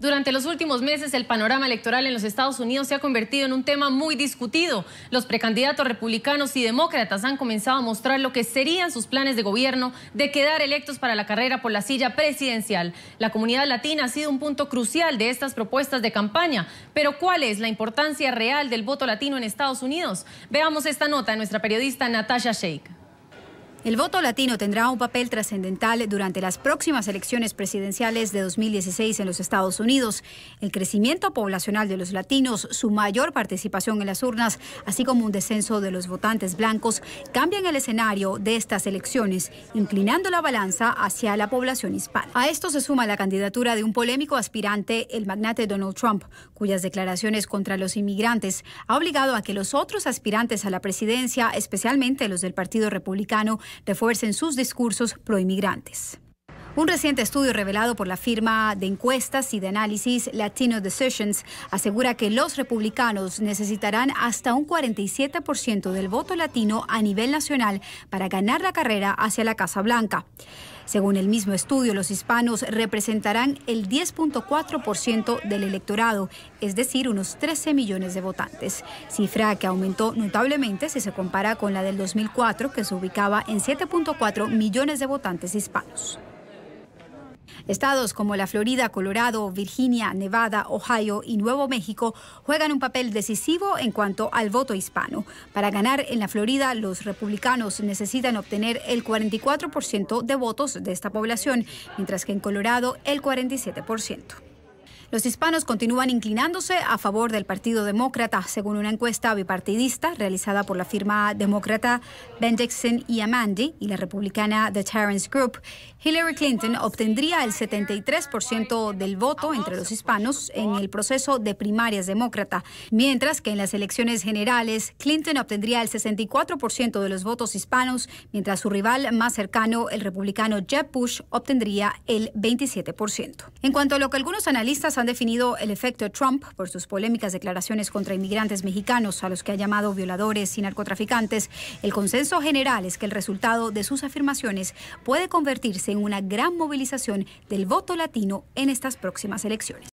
Durante los últimos meses, el panorama electoral en los Estados Unidos se ha convertido en un tema muy discutido. Los precandidatos republicanos y demócratas han comenzado a mostrar lo que serían sus planes de gobierno de quedar electos para la carrera por la silla presidencial. La comunidad latina ha sido un punto crucial de estas propuestas de campaña. Pero ¿cuál es la importancia real del voto latino en Estados Unidos? Veamos esta nota de nuestra periodista Natasha Sheikh. El voto latino tendrá un papel trascendental durante las próximas elecciones presidenciales de 2016 en los Estados Unidos. El crecimiento poblacional de los latinos, su mayor participación en las urnas, así como un descenso de los votantes blancos, cambian el escenario de estas elecciones, inclinando la balanza hacia la población hispana. A esto se suma la candidatura de un polémico aspirante, el magnate Donald Trump, cuyas declaraciones contra los inmigrantes ha obligado a que los otros aspirantes a la presidencia, especialmente los del Partido Republicano, refuercen sus discursos pro-inmigrantes. Un reciente estudio revelado por la firma de encuestas y de análisis Latino Decisions asegura que los republicanos necesitarán hasta un 47% del voto latino a nivel nacional para ganar la carrera hacia la Casa Blanca. Según el mismo estudio, los hispanos representarán el 10.4% del electorado, es decir, unos 13 millones de votantes, cifra que aumentó notablemente si se compara con la del 2004, que se ubicaba en 7.4 millones de votantes hispanos. Estados como la Florida, Colorado, Virginia, Nevada, Ohio y Nuevo México juegan un papel decisivo en cuanto al voto hispano. Para ganar en la Florida, los republicanos necesitan obtener el 44% de votos de esta población, mientras que en Colorado el 47%. Los hispanos continúan inclinándose a favor del Partido Demócrata, según una encuesta bipartidista realizada por la firma demócrata ...Ben Jackson y Amandi y la republicana The Terrence Group. Hillary Clinton obtendría el 73% del voto entre los hispanos en el proceso de primarias demócrata, mientras que en las elecciones generales Clinton obtendría el 64% de los votos hispanos, mientras su rival más cercano, el republicano Jeb Bush, obtendría el 27%. En cuanto a lo que algunos analistas han definido el efecto Trump por sus polémicas declaraciones contra inmigrantes mexicanos a los que ha llamado violadores y narcotraficantes. El consenso general es que el resultado de sus afirmaciones puede convertirse en una gran movilización del voto latino en estas próximas elecciones.